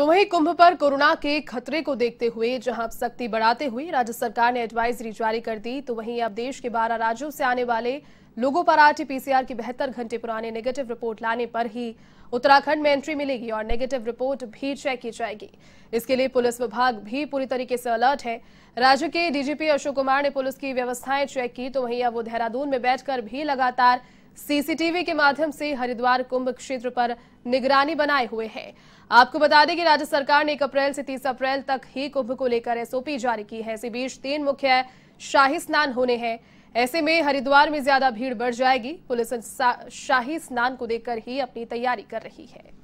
तो वहीं कुंभ पर कोरोना के खतरे को देखते हुए जहां सख्ती बढ़ाते हुए राज्य सरकार ने एडवाइजरी जारी कर दी तो वहीं अब देश के 12 राज्यों से आने वाले लोगों पर आरटीपीसीआर की बेहतर घंटे पुराने नेगेटिव रिपोर्ट लाने पर ही उत्तराखंड में एंट्री मिलेगी और नेगेटिव रिपोर्ट भी चेक की जाएगी इसके लिए पुलिस विभाग भी पूरी तरीके से अलर्ट है राज्य के डीजीपी अशोक कुमार ने पुलिस की व्यवस्थाएं चेक की तो वहीं अब वो देहरादून में बैठकर भी लगातार सीसीटीवी के माध्यम से हरिद्वार कुंभ क्षेत्र पर निगरानी बनाए हुए है आपको बता दें कि राज्य सरकार ने एक अप्रैल से तीस अप्रैल तक ही कुंभ को लेकर एसओपी जारी की है इसी बीच तीन मुख्य शाही स्नान होने हैं ऐसे में हरिद्वार में ज्यादा भीड़ बढ़ जाएगी पुलिस शाही स्नान को देखकर ही अपनी तैयारी कर रही है